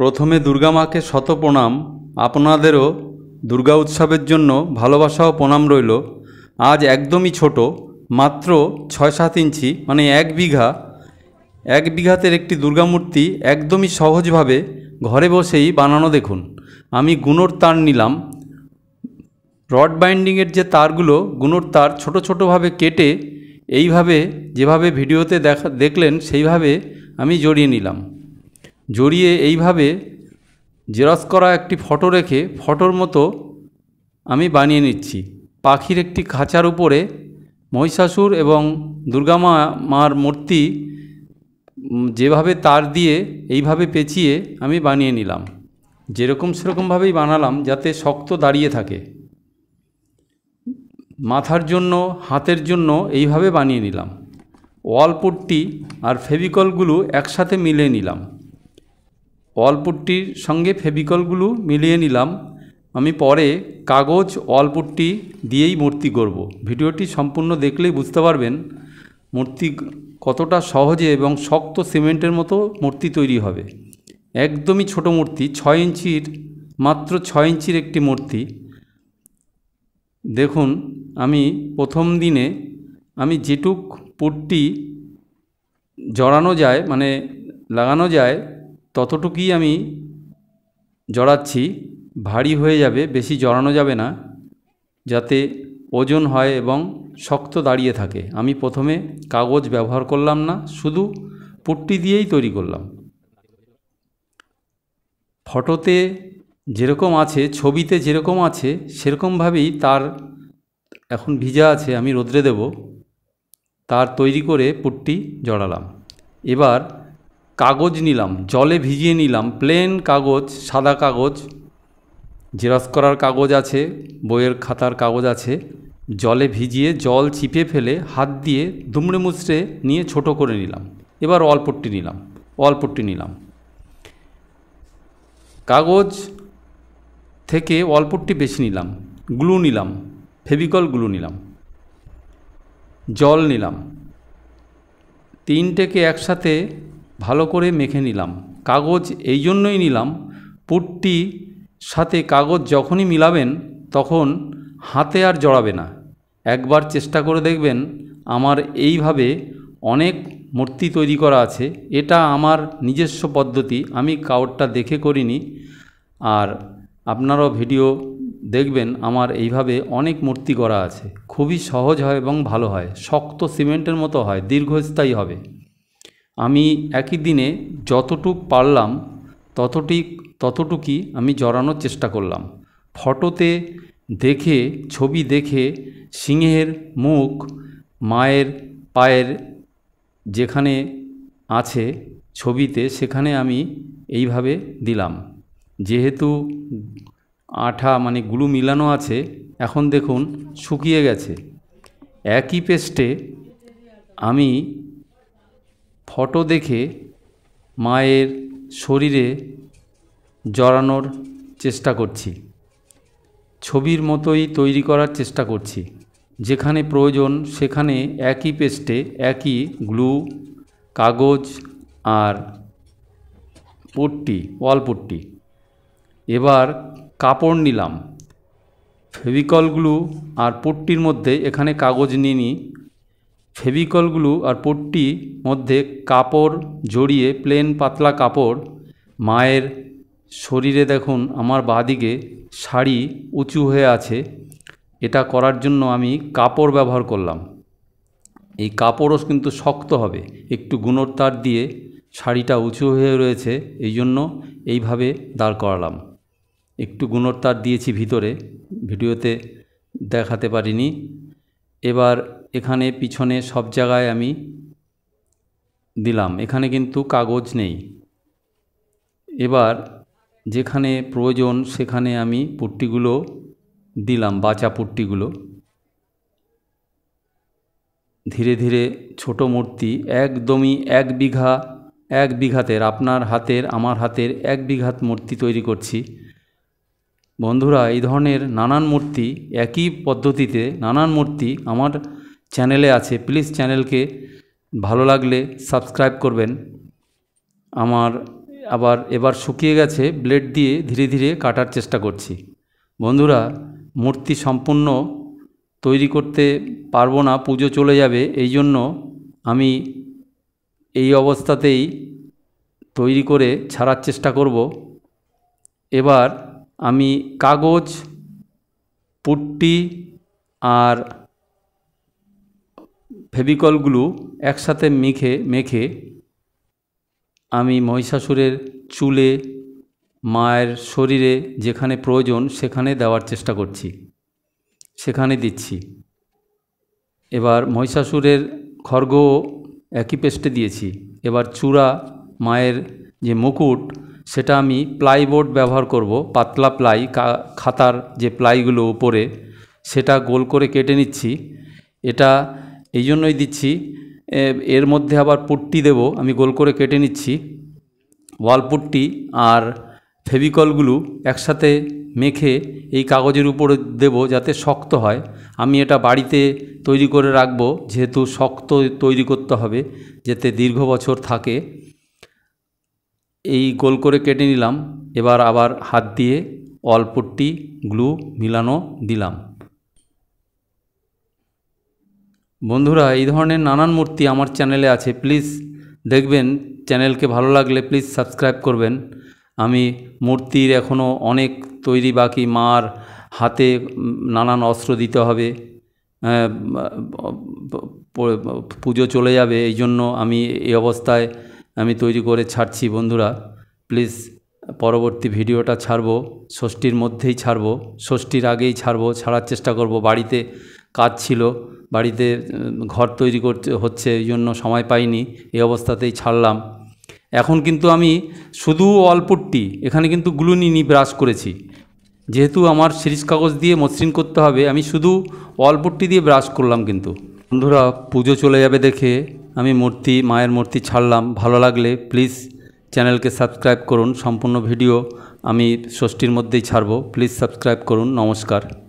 প্রথমে দুর্গা মাকে শত প্রণাম আপনাদেরও দুর্গা উৎসবের জন্য ভালোবাসা ও প্রণাম রইল আজ একদমই ছোট মাত্র ছয় সাত ইঞ্চি মানে এক বিঘা এক বিঘাতের একটি দুর্গামূর্তি একদমই সহজভাবে ঘরে বসেই বানানো দেখুন আমি গুণর তার নিলাম রড বাইন্ডিংয়ের যে তারগুলো গুণর তার ছোট ছোটোভাবে কেটে এইভাবে যেভাবে ভিডিওতে দেখা দেখলেন সেইভাবে আমি জড়িয়ে নিলাম জড়িয়ে এইভাবে জেরক্স করা একটি ফটো রেখে ফটোর মতো আমি বানিয়ে নিচ্ছি পাখির একটি খাঁচার উপরে মহিষাসুর এবং দুর্গামা মার মূর্তি যেভাবে তার দিয়ে এইভাবে পেঁচিয়ে আমি বানিয়ে নিলাম যেরকম সেরকমভাবেই বানালাম যাতে শক্ত দাঁড়িয়ে থাকে মাথার জন্য হাতের জন্য এইভাবে বানিয়ে নিলাম ওয়ালপুটটি আর ফেভিকলগুলো একসাথে মিলে নিলাম অলপুটটির সঙ্গে ফেভিকলগুলো মিলিয়ে নিলাম আমি পরে কাগজ ওয়ালপুটটি দিয়েই মূর্তি করব ভিডিওটি সম্পূর্ণ দেখলেই বুঝতে পারবেন মূর্তি কতটা সহজে এবং শক্ত সিমেন্টের মতো মূর্তি তৈরি হবে একদমই ছোট মূর্তি ছয় ইঞ্চির মাত্র ছয় ইঞ্চির একটি মূর্তি দেখুন আমি প্রথম দিনে আমি যেটুক পুটটি জড়ানো যায় মানে লাগানো যায় ততটুকুই আমি জড়াচ্ছি ভারী হয়ে যাবে বেশি জড়ানো যাবে না যাতে ওজন হয় এবং শক্ত দাঁড়িয়ে থাকে আমি প্রথমে কাগজ ব্যবহার করলাম না শুধু পুট্টি দিয়েই তৈরি করলাম ফটোতে যেরকম আছে ছবিতে যেরকম আছে সেরকমভাবেই তার এখন ভিজা আছে আমি রোদ্রে দেব তার তৈরি করে পুট্টি জড়ালাম এবার কাগজ নিলাম জলে ভিজিয়ে নিলাম প্লেন কাগজ সাদা কাগজ জেরক্স করার কাগজ আছে বইয়ের খাতার কাগজ আছে জলে ভিজিয়ে জল চিপে ফেলে হাত দিয়ে দুমড়ে মুচড়ে নিয়ে ছোট করে নিলাম এবার অল্পটি নিলাম অল্পটি নিলাম কাগজ থেকে অল্পটি বেশি নিলাম গ্লু নিলাম ফেভিকল গ্লু নিলাম জল নিলাম তিনটেকে একসাথে ভালো করে মেখে নিলাম কাগজ এই জন্যই নিলাম পুটটি সাথে কাগজ যখনই মিলাবেন তখন হাতে আর জড়াবে না একবার চেষ্টা করে দেখবেন আমার এইভাবে অনেক মূর্তি তৈরি করা আছে এটা আমার নিজস্ব পদ্ধতি আমি কাউরটা দেখে করিনি আর আপনারাও ভিডিও দেখবেন আমার এইভাবে অনেক মূর্তি করা আছে খুবই সহজ হয় এবং ভালো হয় শক্ত সিমেন্টের মতো হয় দীর্ঘস্থায়ী হবে আমি একই দিনে যতটুক পারলাম ততটি ততটুকুই আমি জড়ানোর চেষ্টা করলাম ফটোতে দেখে ছবি দেখে সিংহের মুখ মায়ের পায়ের যেখানে আছে ছবিতে সেখানে আমি এইভাবে দিলাম যেহেতু আঠা মানে গুলু মিলানো আছে এখন দেখুন শুকিয়ে গেছে একই পেস্টে আমি ফটো দেখে মায়ের শরীরে জড়ানোর চেষ্টা করছি ছবির মতোই তৈরি করার চেষ্টা করছি যেখানে প্রয়োজন সেখানে একই পেস্টে একই গ্লু কাগজ আর পট্টি ওয়ালপট্টি এবার কাপড় নিলাম ফেভিকল গ্লু আর পট্টির মধ্যে এখানে কাগজ নিয়ে নিই ফেভিকলগুলো আর পট্টি মধ্যে কাপড় জড়িয়ে প্লেন পাতলা কাপড় মায়ের শরীরে দেখুন আমার বাদিকে শাড়ি উঁচু হয়ে আছে এটা করার জন্য আমি কাপড় ব্যবহার করলাম এই কাপড়ও কিন্তু শক্ত হবে একটু গুণর তার দিয়ে শাড়িটা উঁচু হয়ে রয়েছে এই জন্য এইভাবে দাঁড় করালাম একটু গুণর তার দিয়েছি ভিতরে ভিডিওতে দেখাতে পারিনি এবার এখানে পিছনে সব জায়গায় আমি দিলাম এখানে কিন্তু কাগজ নেই এবার যেখানে প্রয়োজন সেখানে আমি পুট্টিগুলো দিলাম বাঁচা পুট্টিগুলো ধীরে ধীরে ছোট মূর্তি একদমই এক বিঘা এক বিঘাতের আপনার হাতের আমার হাতের এক বিঘাত মূর্তি তৈরি করছি বন্ধুরা এই ধরনের নানান মূর্তি একই পদ্ধতিতে নানান মূর্তি আমার চ্যানেলে আছে প্লিজ চ্যানেলকে ভালো লাগলে সাবস্ক্রাইব করবেন আমার আবার এবার শুকিয়ে গেছে ব্লেড দিয়ে ধীরে ধীরে কাটার চেষ্টা করছি বন্ধুরা মূর্তি সম্পূর্ণ তৈরি করতে পারবো না পুজো চলে যাবে এই জন্য আমি এই অবস্থাতেই তৈরি করে ছাড়ার চেষ্টা করব এবার আমি কাগজ পুট্টি আর ফেভিকলগুলো একসাথে মেখে মেখে আমি মহিষাসুরের চুলে মায়ের শরীরে যেখানে প্রয়োজন সেখানে দেওয়ার চেষ্টা করছি সেখানে দিচ্ছি এবার মহিষাসুরের খর্গও একই পেস্টে দিয়েছি এবার চূড়া মায়ের যে মুকুট সেটা আমি প্লাইবোর্ড ব্যবহার করব পাতলা প্লাই খাতার যে প্লাইগুলো উপরে সেটা গোল করে কেটে নিচ্ছি এটা এই জন্যই দিচ্ছি এর মধ্যে আবার পুট্টি দেব আমি গোল করে কেটে নিচ্ছি ওয়াল পুট্টি আর ফেভিকলগুলো একসাথে মেখে এই কাগজের উপরে দেব যাতে শক্ত হয় আমি এটা বাড়িতে তৈরি করে রাখবো যেহেতু শক্ত তৈরি করতে হবে যাতে দীর্ঘ বছর থাকে এই গোল করে কেটে নিলাম এবার আবার হাত দিয়ে অল্পটি গ্লু মিলানো দিলাম বন্ধুরা এই ধরনের নানান মূর্তি আমার চ্যানেলে আছে প্লিজ দেখবেন চ্যানেলকে ভালো লাগলে প্লিজ সাবস্ক্রাইব করবেন আমি মূর্তির এখনও অনেক তৈরি বাকি মার হাতে নানান অস্ত্র দিতে হবে পুজো চলে যাবে এই জন্য আমি এই অবস্থায় আমি তৈরি করে ছাড়ছি বন্ধুরা প্লিজ পরবর্তী ভিডিওটা ছাড়ব ষষ্ঠীর মধ্যেই ছাড়ব ষষ্ঠীর আগেই ছাড়ব ছাড়ার চেষ্টা করব বাড়িতে কাজ ছিল বাড়িতে ঘর তৈরি করতে হচ্ছে এই জন্য সময় পাইনি এই অবস্থাতেই ছাড়লাম এখন কিন্তু আমি শুধু অল্পটি এখানে কিন্তু গ্লুনিনি ব্রাশ করেছি যেহেতু আমার সিরিজ কাগজ দিয়ে মসৃণ করতে হবে আমি শুধু অল্পটি দিয়ে ব্রাশ করলাম কিন্তু বন্ধুরা পুজো চলে যাবে দেখে আমি মূর্তি মায়ের মূর্তি ছাড়লাম ভালো লাগলে প্লিজ চ্যানেলকে সাবস্ক্রাইব করুন সম্পূর্ণ ভিডিও আমি ষষ্ঠীর মধ্যেই ছাড়ব প্লিজ সাবস্ক্রাইব করুন নমস্কার